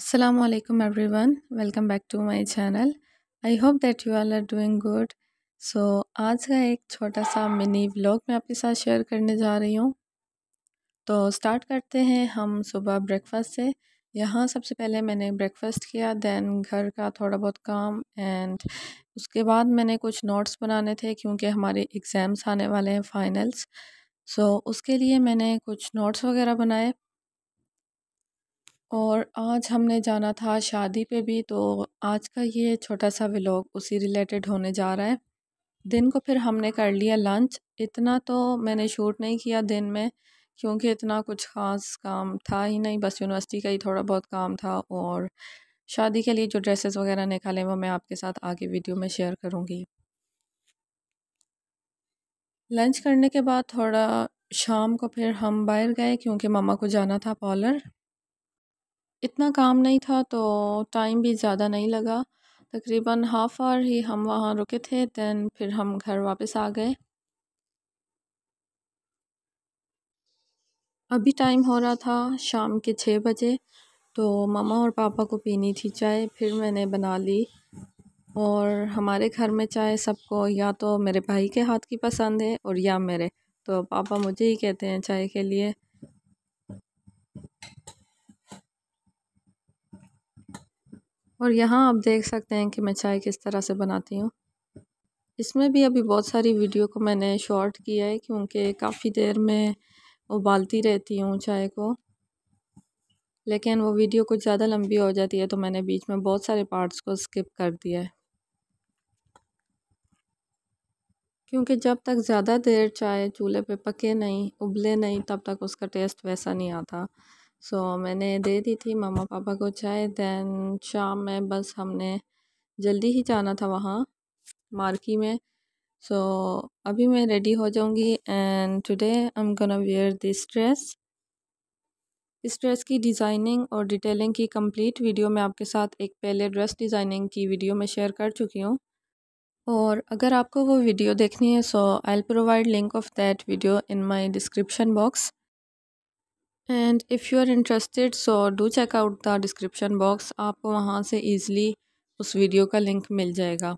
Aslam everyone welcome back to my channel I hope that you all are doing good so आज का एक छोटा सा mini blog मैं आपके साथ शेयर करने जा रही हूँ तो स्टार्ट करते हैं हम सुबह ब्रेकफास्ट से यहाँ सबसे पहले मैंने ब्रेकफास्ट किया दैन घर का थोड़ा बहुत काम एंड उसके बाद मैंने कुछ नोट्स बनाने थे क्योंकि हमारे एग्ज़ाम्स आने वाले हैं फाइनल्स सो so, उसके लिए मैंने कुछ नोट्स वगैरह बनाए और आज हमने जाना था शादी पे भी तो आज का ये छोटा सा व्लॉग उसी रिलेटेड होने जा रहा है दिन को फिर हमने कर लिया लंच इतना तो मैंने शूट नहीं किया दिन में क्योंकि इतना कुछ ख़ास काम था ही नहीं बस यूनिवर्सिटी का ही थोड़ा बहुत काम था और शादी के लिए जो ड्रेसेस वगैरह निकाले वो मैं आपके साथ आगे वीडियो में शेयर करूँगी लंच करने के बाद थोड़ा शाम को फिर हम बाहर गए क्योंकि मामा को जाना था पॉलर इतना काम नहीं था तो टाइम भी ज़्यादा नहीं लगा तकरीबन हाफ़ आवर ही हम वहाँ रुके थे दैन फिर हम घर वापस आ गए अभी टाइम हो रहा था शाम के छः बजे तो मामा और पापा को पीनी थी चाय फिर मैंने बना ली और हमारे घर में चाय सबको या तो मेरे भाई के हाथ की पसंद है और या मेरे तो पापा मुझे ही कहते हैं चाय के लिए और यहाँ आप देख सकते हैं कि मैं चाय किस तरह से बनाती हूँ इसमें भी अभी बहुत सारी वीडियो को मैंने शॉर्ट किया है क्योंकि काफ़ी देर में उबालती रहती हूँ चाय को लेकिन वो वीडियो कुछ ज़्यादा लंबी हो जाती है तो मैंने बीच में बहुत सारे पार्ट्स को स्किप कर दिया है क्योंकि जब तक ज़्यादा देर चाय चूल्हे पे पके नहीं उबले नहीं तब तक उसका टेस्ट वैसा नहीं आता सो so, मैंने दे दी थी मामा पापा को चाय दैन शाम में बस हमने जल्दी ही जाना था वहाँ मार्की में सो so, अभी मैं रेडी हो जाऊँगी and today I am gonna wear this dress इस ड्रेस की डिज़ाइनिंग और डिटेलिंग की कंप्लीट वीडियो मैं आपके साथ एक पहले ड्रेस डिज़ाइनिंग की वीडियो में शेयर कर चुकी हूँ और अगर आपको वो वीडियो देखनी है so I'll provide link of that video in my description box and if you are interested so do check out the description box आपको वहाँ से ईज़िली उस वीडियो का लिंक मिल जाएगा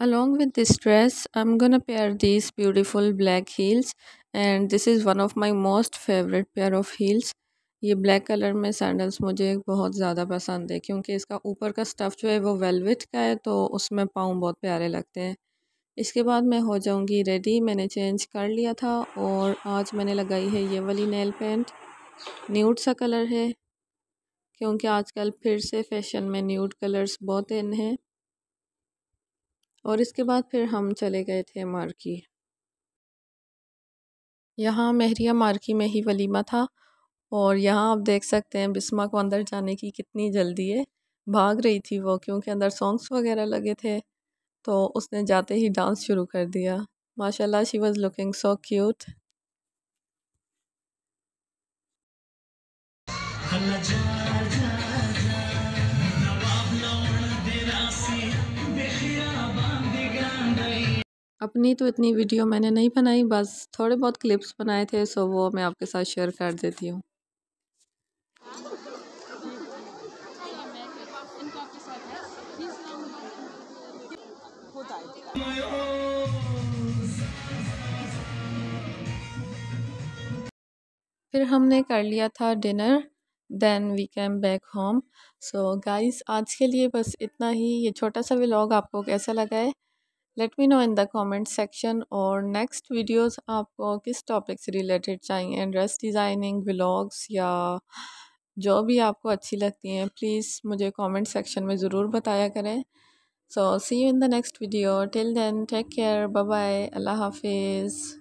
along with this dress I am gonna pair this beautiful black heels and this is one of my most favourite pair of heels ये black colour में sandals मुझे बहुत ज़्यादा पसंद है क्योंकि इसका ऊपर का स्टफ़ जो है वो वेलवेट का है तो उसमें पाँव बहुत प्यारे लगते हैं इसके बाद मैं हो जाऊंगी रेडी मैंने चेंज कर लिया था और आज मैंने लगाई है ये वाली नेल पेंट न्यूड सा कलर है क्योंकि आजकल फिर से फैशन में न्यूड कलर्स बहुत इन हैं और इसके बाद फिर हम चले गए थे मार्की यहाँ मेहरिया मार्की में ही वलीमा था और यहाँ आप देख सकते हैं बिस्मा को अंदर जाने की कितनी जल्दी है भाग रही थी वो क्योंकि अंदर सॉन्ग्स वगैरह लगे थे तो उसने जाते ही डांस शुरू कर दिया माशाल्लाह she was looking so cute अपनी तो इतनी वीडियो मैंने नहीं बनाई बस थोड़े बहुत क्लिप्स बनाए थे सो वो मैं आपके साथ शेयर कर देती हूँ फिर हमने कर लिया था dinner then we came back home so guys आज के लिए बस इतना ही ये छोटा सा व्लॉग आपको कैसा लगा है let me know in the comment section और नेक्स्ट वीडियोस आपको किस टॉपिक से रिलेटेड चाहिए ड्रेस डिज़ाइनिंग व्लॉग्स या जो भी आपको अच्छी लगती हैं प्लीज़ मुझे कमेंट सेक्शन में ज़रूर बताया करें So see you in the next video. Till then, take care. Bye bye. Allah Hafiz.